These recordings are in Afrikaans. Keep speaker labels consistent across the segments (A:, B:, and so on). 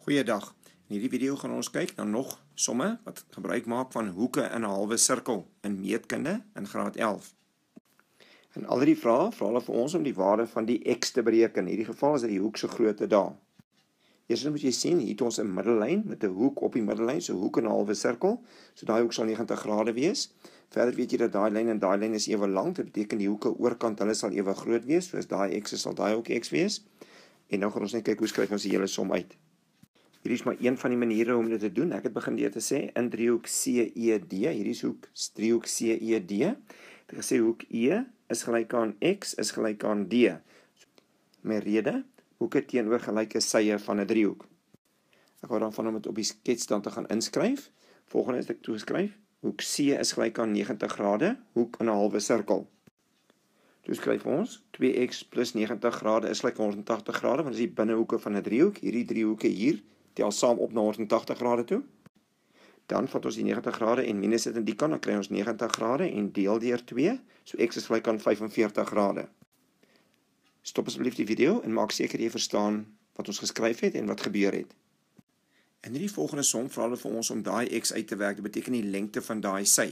A: Goeiedag. In hierdie video gaan ons kyk na nog somme wat gebruik maak van hoeke in 'n halwe sirkel in meetkunde in graad 11. In al die vrae vra hulle vir ons om die waarde van die x te bereken. In hierdie geval is dit die hoek se grootte daar. Eers moet jy sien, hier het ons 'n middellyn met 'n hoek op die middellyn, so hoek in 'n halwe sirkel. So daai hoek sal 90 grade wees. Verder weet jy dat daai lyn en daai lyn is ewe lank, dit beteken die hoeke oorkant hulle sal ewe groot wees, soos daai x sal daai ook x wees. En nou gaan ons net kyk hoe skryf ons die hele som uit. Hier is maar een van die maniere om dit te doen. Ek het begin deur te sê in driehoek CED. Hierdie is hoek driehoek CED. Dit gesê hoek E is gelyk aan X is gelyk aan D. My rede, hoeke teenoor gelyke sye van 'n driehoek. Ek wou dan van hom dit op die skets dan te gaan inskryf. Volgende is ek toeskryf hoek C is gelyk aan 90 grade, hoek in 'n halwe sirkel. Dus skryf ons 2x + 90 grade is gelyk aan 180 grade want dit is die binnehoeke van 'n driehoek. Hierdie driehoeke hier tel saam op na 180 grade toe. Dan vat ons die 90 grade en minus dit in die kant, dan kry ons 90 grade en deel deur 2, so x is gelyk aan 45 grade. Stop asseblief die video en maak seker jy verstaan wat ons geskryf het en wat gebeur het. In hierdie volgende som vra hulle vir ons om daai x uit te werk, dit beteken die lengte van daai sy.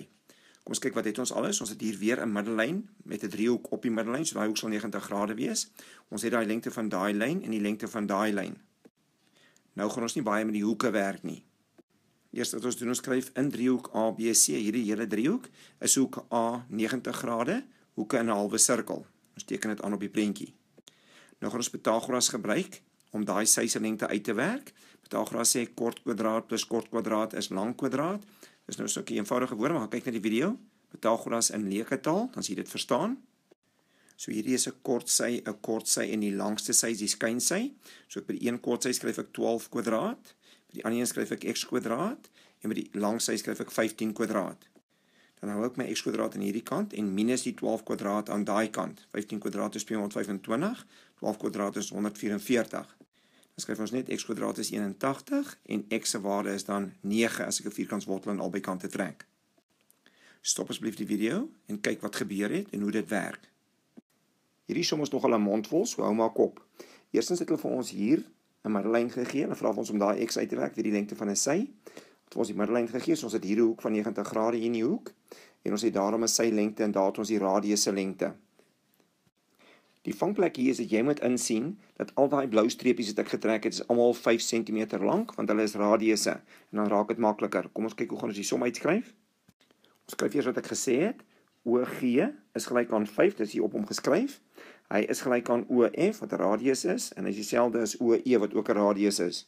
A: Kom ons kyk wat het ons alles? Ons het hier weer 'n middellyn met 'n driehoek op die middellyn, so daai hoek sal 90 grade wees. Ons het daai lengte van daai lyn en die lengte van daai lyn. Nou gaan ons nie baie met die hoeke werk nie. Eers wat ons doen, ons skryf in driehoek ABC, hierdie hele driehoek is hoek A 90 grade, hoeke in 'n halwe sirkel. Ons teken dit aan op die prentjie. Nou gaan ons Pythagoras gebruik om daai syslengte uit te werk. Pythagoras sê kort kwadraat plus kort kwadraat is lank kwadraat. Dis nou so 'n eenvoudige woord, maar kyk na die video. Pythagoras in leë getal, dan sien jy dit verstaan. So hierdie is 'n kort sy, 'n kort sy en die langste sy is die skynsy. So by die een kort sy skryf ek 12 kwadraat, by die ander een skryf ek x kwadraat en by die lang sy skryf ek 15 kwadraat. Dan hou ek my x kwadraat aan hierdie kant en minus die 12 kwadraat aan daai kant. 15 kwadraat is 225, 12 kwadraat is 144. Dan skryf ons net x kwadraat is 81 en x se waarde is dan 9 as ek 'n vierkantswortel aan albei kante trek. Stop asseblief die video en kyk wat gebeur het en hoe dit werk. Hierdie som ons nogal 'n mondvol, so hou maar kop. Eerstens het hulle vir ons hier 'n Madeleine gegee en vra vir ons om daai x uit te werk, hierdie lengte van 'n sy. Het ons die Madeleine gegee, so ons het hierdie hoek van 90 grade hier in die hoek en ons het daarom 'n sy lengte en daar het ons die radius se lengte. Die vangplek hier is dat jy moet insien dat al daai blou streepies wat ek getrek het, is almal 5 cm lank want hulle is radiusse en dan raak dit makliker. Kom ons kyk hoe gaan ons die som uitskryf. Ons skryf eers wat ek gesê het. OG is gelyk aan 5, dis hier op hom geskryf. Hy is gelyk aan OF wat 'n radius is en hy is dieselfde as OE wat ook 'n radius is.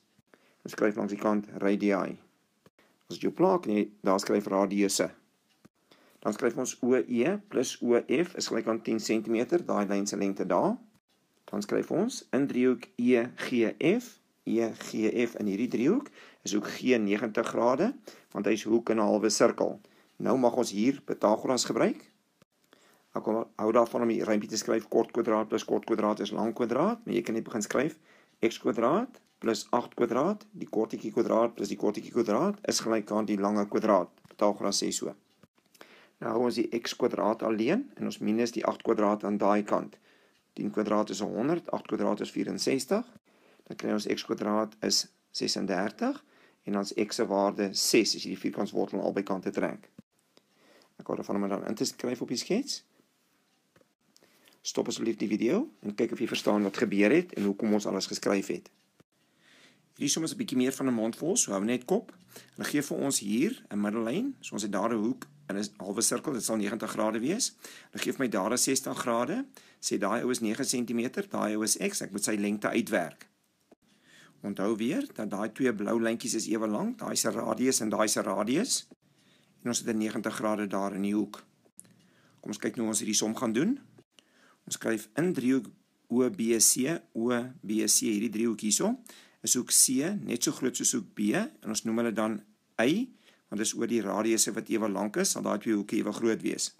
A: Ons skryf langs die kant radii. As jy plak nie, daar skryf radiusse. Dan skryf ons OE + OF is gelyk aan 10 cm, daai lyn se lengte daar. Dan skryf ons in driehoek EGF, EGF in hierdie driehoek is ook G90 grade want hy's hoek en 'n halwe sirkel. Nou mag ons hier Pythagoras gebruik. Ek kom hou daarvan om die rympie te skryf kort kwadraat plus kort kwadraat is lang kwadraat, maar jy kan net begin skryf x kwadraat plus 8 kwadraat, die kortetjie kwadraat plus die kortetjie kwadraat is gelyk aan die lange kwadraat. Pythagoras sê so. Nou hou ons die x kwadraat alleen en ons minus die 8 kwadraat aan daai kant. 10 kwadraat is 100, 8 kwadraat is 64. Dan kry ons x kwadraat is 36 en ons x se waarde 6 as jy die vierkantswortel aan albei kante trek. Ek hou daarvan om dit dan in te skryf op die skets. Stop asseblief die video en kyk of jy verstaan wat gebeur het en hoekom ons alles geskryf het. Hierdie som is 'n bietjie meer van 'n mondvol, so hou net kop. Hulle gee vir ons hier 'n middellyn, so ons het daar 'n hoek en 'n halwe sirkel, dit sal 90 grade wees. Hulle gee vir my daar 'n 60 grade. Sê daai ou is 9 cm, daai ou is x, ek moet sy lengte uitwerk. Onthou weer dat daai twee blou lyntjies is ewe lank, daai se radius en daai se radius. En ons het 'n 90 grade daar in die hoek. Kom ons kyk nou ons hierdie som gaan doen skryf in driehoek OBC, OBC, hierdie driehoek hierso, is hoek C net so groot soos hoek B, en ons noem hulle dan Y, want dis oor die radius wat ewe lank is, sal daai twee hoeke ewe groot wees.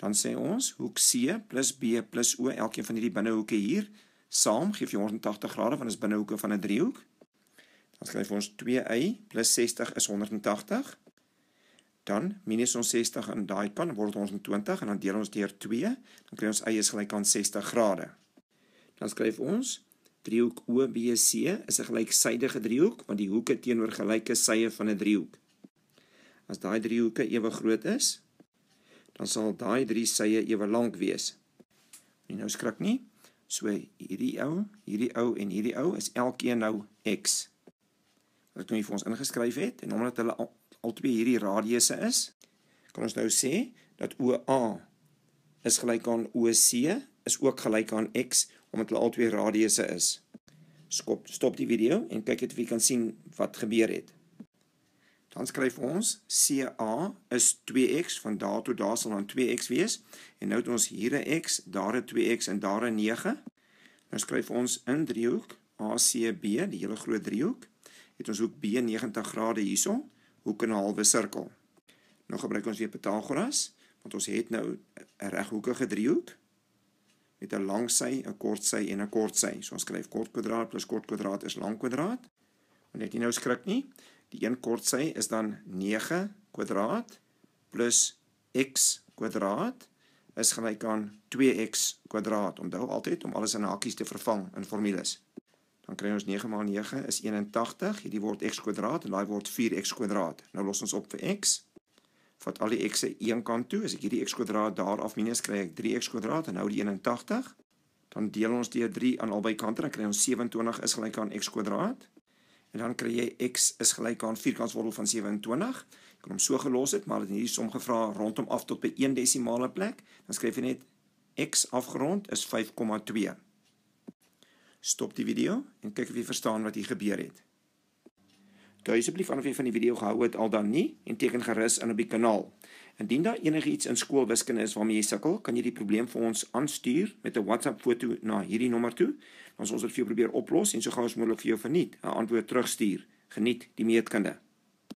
A: Dan sê ons hoek C plus B plus O, elkeen van hierdie binnehoeke hier, saam gee 180 grade van ons binnehoeke van 'n driehoek. Dan skryf ons 2y plus 60 is 180 dan minus ons 60 in daai pan word ons met 20 en dan deel ons deur 2 dan kry ons y is gelyk aan 60 grade. Dan skryf ons driehoek OBC is 'n gelyksydige driehoek want die hoeke teenoor gelyke sye van 'n driehoek. As daai driehoeke ewe groot is, dan sal daai drie sye ewe lank wees. Moenie nou skrik nie. So hierdie ou, hierdie ou en hierdie ou is elkeen nou x wat nou vir ons ingeskryf het en omdat hulle al, al twee hierdie radiusse is, kan ons nou sê dat OA is gelyk aan OC is ook gelyk aan X omdat hulle al twee radiusse is. Skop, stop die video en kyk net of jy kan sien wat gebeur het. Dan skryf ons CA is 2x van daar tot daar sal dan 2x wees en nou het ons hier 'n x, daar 'n 2x en daar 'n 9. Nou skryf ons in driehoek ACB, die hele groot driehoek het ons hoek B 90 grade hierson, hoek en 'n halwe sirkel. Nou gebruik ons weer Pythagoras, want ons het nou 'n reghoekige driehoek met 'n lang sy, 'n kort sy en 'n kort sy. So ons skryf kort kwadraat plus kort kwadraat is lang kwadraat. Moet jy nou skrik nie. Die een kort sy is dan 9 kwadraat plus x kwadraat is gelyk aan 2x kwadraat. Onthou altyd om alles in hakies te vervang in formules dan kry ons 9 maal 9 is 81 hierdie word x kwadraat en daai word 4x kwadraat nou los ons op vir x vat al die x se een kant toe as ek hierdie x kwadraat daar af minus kry ek 3x kwadraat en hou die 81 dan deel ons deur 3 aan albei kante dan kry ons 27 is gelyk aan x kwadraat en dan kry jy x is gelyk aan vierkantswortel van 27 ek kon hom so gelos het maar dit hierdie som gevra rondom af tot by 1 desimale plek dan skryf jy net x afgerond is 5,2 Stop die video en kyk of jy verstaan wat hier gebeur het. Kyk asseblief aan of jy van die video gehou het al dan nie en teken gerus aan op die kanaal. Indien daar enigiets in skoolwiskunde is waarmee jy sukkel, kan jy die probleem vir ons aanstuur met 'n WhatsApp foto na hierdie nommer toe. Ons ons wil vir jou probeer oplos en so gou as moontlik vir jou verniet 'n antwoord terugstuur. Geniet die meetkunde.